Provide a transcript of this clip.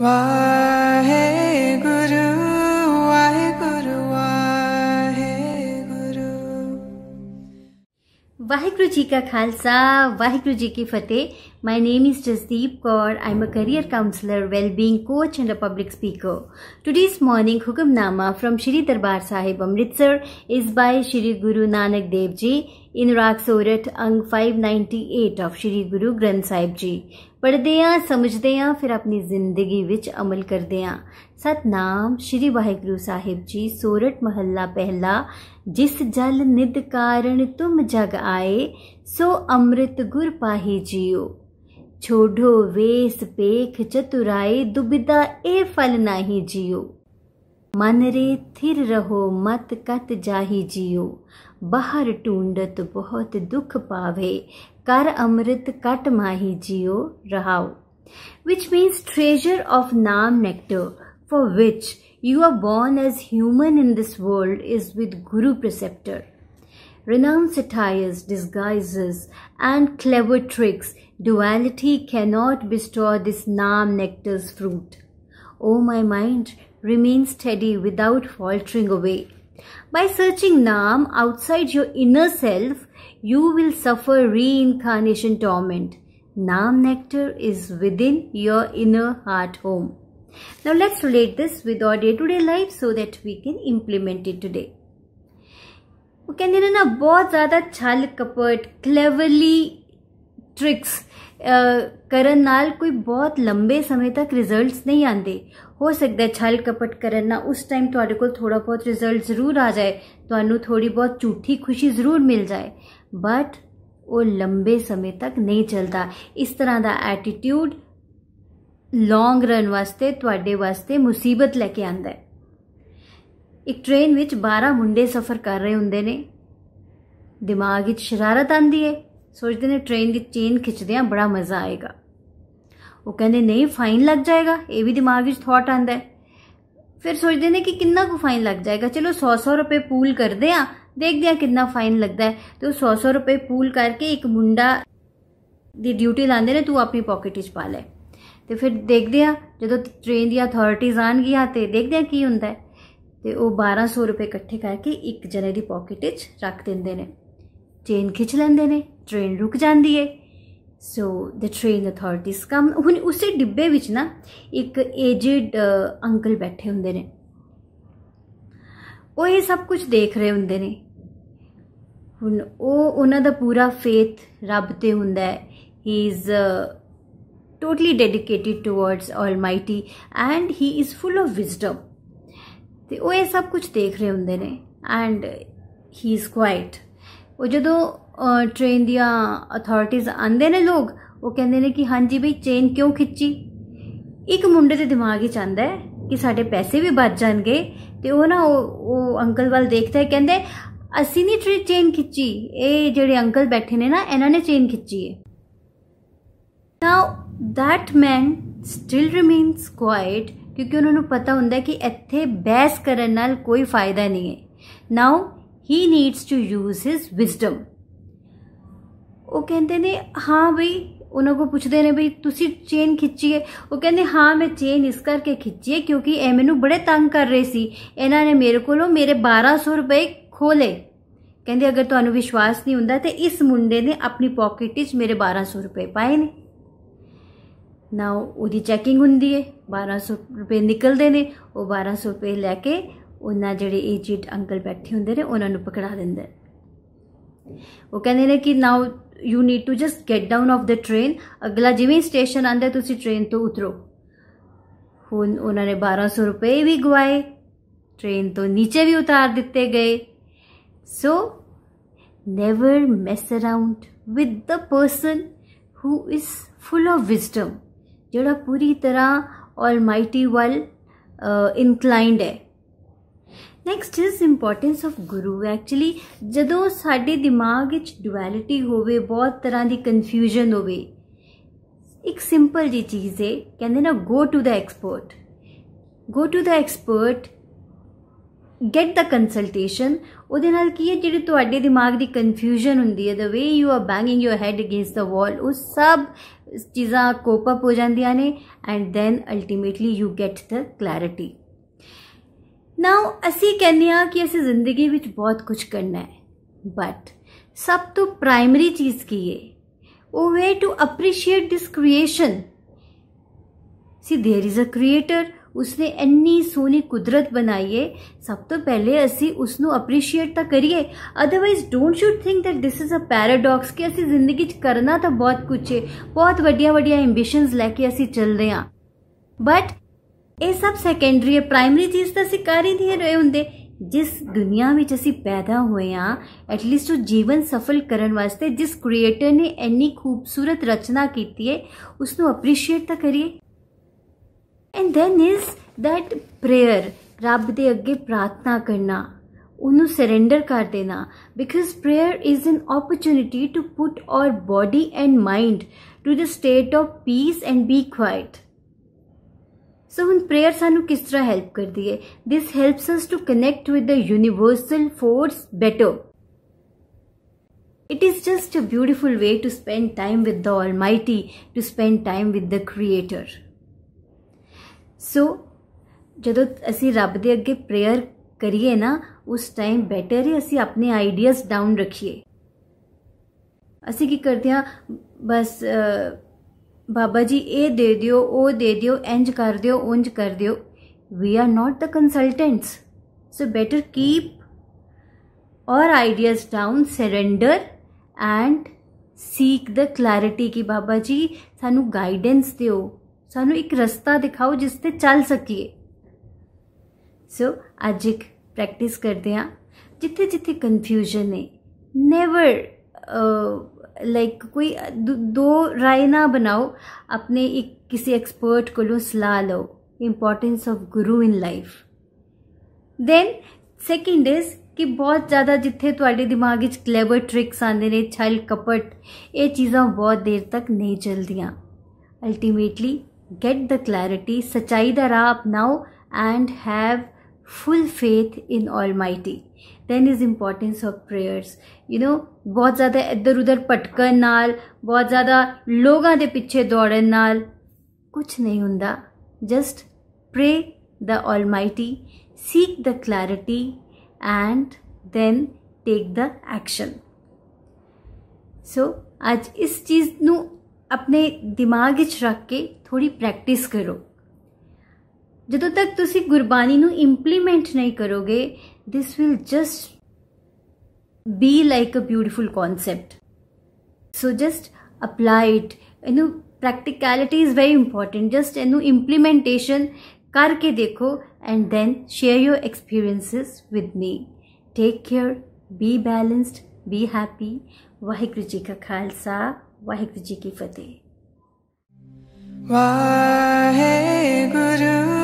वाहिगुरु जी का खालसा वाहिगुरु जी की फतेह my name is Jasdeep Kaur I am a career counsellor wellbeing coach and a public speaker today's morning Hukamnama from Shri Darbar Sahib Amritsar is by Shri Guru Nanak Dev ji in Rag Sorat Ang 598 of Shri Guru Granth Sahib जी ਪੜਦੇ ਆ ਸਮਝਦੇ ਆ ਫਿਰ ਆਪਣੀ ਜ਼ਿੰਦਗੀ ਵਿੱਚ ਅਮਲ ਕਰਦੇ ਆ ਸਤਨਾਮ ਸ਼੍ਰੀ ਵਾਹਿਗੁਰੂ ਸਾਹਿਬ ਜੀ ਸੋਰਠ ਮਹੱਲਾ ਪਹਿਲਾ ਜਿਸ ਜਲ ਨਿਦ ਕਾਰਣ ਤੁਮ ਜਗ ਆਏ ਸੋ ਅੰਮ੍ਰਿਤ ਗੁਰ ਪਾਹੀ ਜਿਓ छोड़ो वेस पेख चतुराई दुबिदा ए फल नाही जियो मन रे थिर रहो मत कत जाही जियो બહાર ટૂંડત બહોત દુઃખ પાવે કર અમૃત કટ માહી જીઓ which means treasure of Nam nectar, for which you are born as human in this world, is with Guru preceptor. Renowned satires, disguises, and clever tricks, duality cannot bestow this Nam nectar's fruit. O my mind, remain steady without faltering away. By searching Nam outside your inner self, you will suffer reincarnation torment. Nam nectar is within your inner heart home. Now let's relate this with our day-to-day -day life so that we can implement it today. Ok, कहते बहुत ज़्यादा छल कपट tricks ਕਰਨ ਨਾਲ ਕੋਈ ਬਹੁਤ ਲੰਬੇ ਸਮੇਂ ਤੱਕ ਰਿਜ਼ਲਟਸ ਨਹੀਂ ਆਉਂਦੇ ਹੋ ਸਕਦਾ ਛਲ ਕਪਟ ਕਰਨ ਨਾਲ ਉਸ ਟਾਈਮ ਤੁਹਾਡੇ ਕੋਲ ਥੋੜਾ ਬਹੁਤ ਰਿਜ਼ਲਟ ਜ਼ਰੂਰ ਆ ਜਾਏ ਤੁਹਾਨੂੰ ਥੋੜੀ ਬਹੁਤ ਝੂਠੀ ਖੁਸ਼ੀ ਜ਼ਰੂਰ ਮਿਲ ਜਾਏ ਬਟ ਉਹ ਲੰਬੇ ਸਮੇਂ ਤੱਕ ਨਹੀਂ ਚੱਲਦਾ ਇਸ ਤਰ੍ਹਾਂ ਦਾ ਐਟੀਟਿਊਡ ਲੌਂਗ ਰਨ ਵਾਸਤੇ ਤੁਹਾਡੇ ਵਾਸਤੇ ਮੁਸੀਬਤ ਲੈ ਕੇ ਆਂਦਾ ਹੈ ਇੱਕ ਟ੍ਰੇਨ ਵਿੱਚ 12 ਮੁੰਡੇ ਸਫ਼ਰ ਕਰ ਰਹੇ ਹੁੰਦੇ ਨੇ ਦਿਮਾਗ ਵਿੱਚ ਸ਼ਰਾਰਤ ਆਂਦੀ ਹੈ ਸੋਚਦੇ ਨੇ ਟ੍ਰੇਨ ਦੀ ਚੇਨ ਖਿੱਚਦੇ ਆ ਬੜਾ ਮਜ਼ਾ ਆਏਗਾ ਉਹ ਕਹਿੰਦੇ ਨਹੀਂ ਫਾਈਨ ਲੱਗ ਜਾਏਗਾ ਇਹ ਵੀ ਦਿਮਾਗ ਵਿੱਚ ਥਾਟ ਆਂਦਾ ਹੈ ਫਿਰ ਸੋਚਦੇ ਨੇ ਕਿ ਕਿੰਨਾ ਕੁ ਫਾਈਨ ਲੱਗ ਜਾਏਗਾ ਚਲੋ 100-100 ਰੁਪਏ ਪੂਲ ਕਰਦੇ ਆ ਦੇਖਦੇ ਆ ਕਿੰਨਾ ਫਾਈਨ ਲੱਗਦਾ ਹੈ ਤੇ ਉਹ 100-100 ਰੁਪਏ ਪੂਲ ਕਰਕੇ ਇੱਕ ਮੁੰਡਾ ਦੀ ਡਿਊਟੀ ਲਾਉਂਦੇ ਨੇ ਤੂੰ ਆਪਣੀ ਪਾਕਟ ਵਿੱਚ ਪਾ ਲੈ ਤੇ ਫਿਰ ਦੇਖਦੇ ਆ ਜਦੋਂ ਟ੍ਰੇਨ ਦੀ ਅਥਾਰਟੀਜ਼ ਆਣਗੀਆਂ ਤੇ ਦੇਖਦੇ ਆ ਕੀ ਹੁੰਦਾ ਹੈ ਤੇ ਉਹ 1200 ਰੁਪਏ ਇਕੱਠੇ ਕਰਕੇ ਇੱਕ ਜਣੇ ਦੀ ਪਾਕਟ ਵਿੱਚ ਰੱਖ ਦਿੰਦੇ ਨੇ चेन खिंच लेंदे ने ट्रेन रुक ਜਾਂਦੀ ਏ ਸੋ ਦ ਟ੍ਰੇਨ ਅਥਾਰਟੀਜ਼ ਕਮ ਹੁਣ ਉਸੇ ਡਿੱਬੇ ਵਿੱਚ ਨਾ ਇੱਕ ਏਜਡ ਅੰਕਲ ਬੈਠੇ ਹੁੰਦੇ ਨੇ ਉਹ ਇਹ ਸਭ ਕੁਝ ਦੇਖ ਰਹੇ ਹੁੰਦੇ ਨੇ ਹੁਣ ਉਹ ਉਹਨਾਂ ਦਾ ਪੂਰਾ ਫੇਥ ਰੱਬ ਤੇ ਹੁੰਦਾ ਹੈ ਹੀ is totally dedicated towards almighty and he is full of wisdom ਤੇ ਉਹ ਇਹ ਸਭ ਕੁਝ ਦੇਖ ਰਹੇ ਹੁੰਦੇ ਨੇ and he is quiet ਉਹ ਜਦੋਂ ਟ੍ਰੇਨ ਦੀਆਂ ਅਥਾਰਟੀਆਂ ਆਂਦੇ ਨੇ ਲੋਕ ਉਹ ਕਹਿੰਦੇ ਨੇ ਕਿ ਹਾਂਜੀ ਭਈ ਚੇਨ ਕਿਉਂ ਖਿੱਚੀ ਇੱਕ ਮੁੰਡੇ ਦੇ ਦਿਮਾਗ 'ਚ ਆਂਦਾ ਹੈ ਕਿ ਸਾਡੇ ਪੈਸੇ ਵੀ ਬਚ ਜਾਣਗੇ ਤੇ ਉਹ ਨਾ ਉਹ ਅੰਕਲ ਵੱਲ ਦੇਖਦਾ ਹੈ ਕਹਿੰਦੇ ਅਸੀਂ ਨਹੀਂ ਟ੍ਰੇਨ ਚੇਨ ਖਿੱਚੀ ਇਹ ਜਿਹੜੇ ਅੰਕਲ ਬੈਠੇ ਨੇ ਨਾ ਇਹਨਾਂ ਨੇ ਚੇਨ ਖਿੱਚੀ ਹੈ ਨਾ that man still remains quiet ਕਿਉਂਕਿ ਉਹਨਾਂ ਨੂੰ ਪਤਾ ਹੁੰਦਾ ਕਿ ਇੱਥੇ ਬਹਿਸ ਕਰਨ ਨਾਲ ਕੋਈ ਫਾਇਦਾ ਨਹੀਂ ਹੈ now he needs to use his wisdom ਉਹ ਕਹਿੰਦੇ ਨੇ ਹਾਂ ਬਈ ਉਹਨਾਂ ਕੋ ਪੁੱਛਦੇ ਨੇ ਬਈ ਤੁਸੀਂ ਚੇਨ ਖਿੱਚੀ ਹੈ ਉਹ ਕਹਿੰਦੇ ਹਾਂ ਮੈਂ ਚੇਨ ਇਸ ਕਰਕੇ ਖਿੱਚੀ ਹੈ ਕਿਉਂਕਿ ਇਹ ਮੈਨੂੰ ਬੜੇ ਤੰਗ ਕਰ ਰਹੇ ਸੀ ਇਹਨਾਂ ਨੇ ਮੇਰੇ ਕੋਲੋਂ ਮੇਰੇ 1200 ਰੁਪਏ ਖੋਲੇ ਕਹਿੰਦੇ ਅਗਰ ਤੁਹਾਨੂੰ ਵਿਸ਼ਵਾਸ ਨਹੀਂ ਹੁੰਦਾ ਤੇ ਇਸ ਮੁੰਡੇ ਨੇ ਆਪਣੀ ਪਾਕਟ ਵਿੱਚ ਮੇਰੇ 1200 ਰੁਪਏ ਪਾਏ ਨੇ ਨਾਓ ਉਹਦੀ ਚੈਕਿੰਗ ਹੁੰਦੀ ਹੈ 1200 ਰੁਪਏ ਨਿਕਲਦੇ ਨੇ ਉਹ 1200 ਰੁਪਏ ਲੈ ਕੇ उन्हें जोड़े एजिड अंकल बैठे होंगे ने उन्होंने पकड़ा देंगे वो कहते हैं कि now you need to just get down of the train अगला जिमें स्टेशन आंदा तो ट्रेन तो उतरो हूँ उन्होंने बारह सौ रुपए भी गवाए ट्रेन तो नीचे भी उतार दिते गए so never mess around with the person who is full of wisdom जोड़ा पूरी तरह ऑल माइटी वल इनकलाइंड है next is importance of Guru actually ਜਦੋਂ ਸਾਡੇ ਦਿਮਾਗ ਵਿੱਚ ਡੁਐਲਿਟੀ ਹੋਵੇ ਬਹੁਤ ਤਰ੍ਹਾਂ ਦੀ ਕਨਫਿਊਜ਼ਨ ਹੋਵੇ ਇੱਕ ਸਿੰਪਲ ਜੀ ਚੀਜ਼ ਹੈ ਕਹਿੰਦੇ ਨਾ go to the expert go to the expert get the consultation ਉਹਦੇ ਨਾਲ ਕੀ ਹੈ ਜਿਹੜੀ ਤੁਹਾਡੇ ਦਿਮਾਗ ਦੀ ਕਨਫਿਊਜ਼ਨ ਹੁੰਦੀ ਹੈ the way you are banging your head against the wall ਉਹ ਸਭ ਚੀਜ਼ਾਂ ਕੋਪ ਅਪ ਹੋ ਜਾਂਦੀਆਂ ਨੇ and then ultimately you get the clarity now ਅਸੀਂ ਕਹਿੰਦੇ ਆ ਕਿ ਅਸੀਂ ਜ਼ਿੰਦਗੀ ਵਿੱਚ ਬਹੁਤ ਕੁਝ ਕਰਨਾ ਹੈ ਬਟ ਸਭ ਤੋਂ ਪ੍ਰਾਇਮਰੀ ਚੀਜ਼ ਕੀ ਹੈ ਉਹ ਹੈ to appreciate this creation see there is a creator ਉਸਨੇ ਇੰਨੀ ਸੋਹਣੀ ਕੁਦਰਤ ਬਣਾਈ ਹੈ ਸਭ ਤੋਂ ਪਹਿਲੇ ਅਸੀਂ ਉਸ ਨੂੰ ਅਪਰੀਸ਼ੀਏਟ ਤਾਂ ਕਰੀਏ otherwise don't should think that this is a paradox ਕਿ ਅਸੀਂ ਜ਼ਿੰਦਗੀ 'ਚ ਕਰਨਾ ਤਾਂ ਬਹੁਤ ਕੁਝ ਹੈ ਬਹੁਤ ਵੱਡੀਆਂ ਵੱਡੀਆਂ ਐਂਬੀਸ਼ਨਸ ਲੈ ਕੇ ਅਸੀਂ ਚੱਲਦੇ ਹਾਂ ਬਟ ਇਹ ਸਭ ਸੈਕੰਡਰੀ ਹੈ ਪ੍ਰਾਇਮਰੀ ਚੀਜ਼ ਤਾਂ ਅਸੀਂ ਕਰ ਹੀ ਨਹੀਂ ਰਹੇ ਹੁੰਦੇ ਜਿਸ ਦੁਨੀਆ ਵਿੱਚ ਅਸੀਂ ਪੈਦਾ ਹੋਏ ਆ ਐਟਲੀਸਟ ਉਹ ਜੀਵਨ ਸਫਲ ਕਰਨ ਵਾਸਤੇ ਜਿਸ ਕ੍ਰੀਏਟਰ ਨੇ ਇੰਨੀ ਖੂਬਸੂਰਤ ਰਚਨਾ ਕੀਤੀ ਹੈ ਉਸ ਨੂੰ ਅਪਰੀਸ਼ੀਏਟ ਤਾਂ ਕਰੀਏ and then is that prayer ਰੱਬ ਦੇ ਅੱਗੇ ਪ੍ਰਾਰਥਨਾ ਕਰਨਾ ਉਹਨੂੰ ਸਰੈਂਡਰ ਕਰ ਦੇਣਾ because prayer is an opportunity to put our body and mind to the state of peace and be quiet so हम प्रेयर सू किस तरह हेल्प करती है this helps us to connect with the universal force better it is just a beautiful way to spend time with the almighty to spend time with the creator so जो असी रब के अगे prayer करिए ना उस time batter ही असी अपने आइडियाज डाउन रखिए असी की करते हैं बस बाबा जी ए दे दियो ओ दे दियो इंज कर दियो उंज कर दियो we are not the consultants so better keep our ideas down surrender and seek the clarity कि बाबा जी सानू गाइडेंस दियो सानू एक रस्ता दिखाओ जिस ते चल सकी सो अज एक प्रैक्टिस करते हैं जिथे जिथे कन्फ्यूजन है नैवर लाइक like, कोई दो राय ना बनाओ अपने एक किसी एक्सपर्ट को लो सलाह लो importance of Guru in life then second is कि बहुत ज़्यादा जिथे थोड़े दिमाग क्लेवर ट्रिक्स आते हैं छल कपट ये चीज़ा बहुत देर तक नहीं चलदियाँ अल्टीमेटली गेट द कलैरिटी सच्चाई का राह अपनाओ and have full faith in almighty then is importance of prayers you know बहुत ज़्यादा इधर उधर भटकन नाल बहुत ज़्यादा लोगों के पिछे दौड़न नाल कुछ नहीं होंदा just pray the almighty seek the clarity and then take the action so अज इस चीज़ ਨੂੰ ਆਪਣੇ ਦਿਮਾਗ ਵਿੱਚ ਰੱਖ ਕੇ ਥੋੜੀ ਪ੍ਰੈਕਟਿਸ ਜਦੋਂ ਤੱਕ ਤੁਸੀਂ ਗੁਰਬਾਣੀ ਨੂੰ ਇੰਪਲੀਮੈਂਟ ਨਹੀਂ ਕਰੋਗੇ this will just be like a beautiful concept so just apply it ਇਹਨੂੰ practicality is very important just ਇਹਨੂੰ ਇੰਪਲੀਮੈਂਟੇਸ਼ਨ ਕਰਕੇ ਦੇਖੋ and then share your experiences with me take care be balanced be happy Waheguru ji ਕਾ ਖਾਲਸਾ ਵਾਹਿਗੁਰੂ ਜੀ ਕੀ ਫਤਿਹ ਵਾਹਿਗੁਰੂ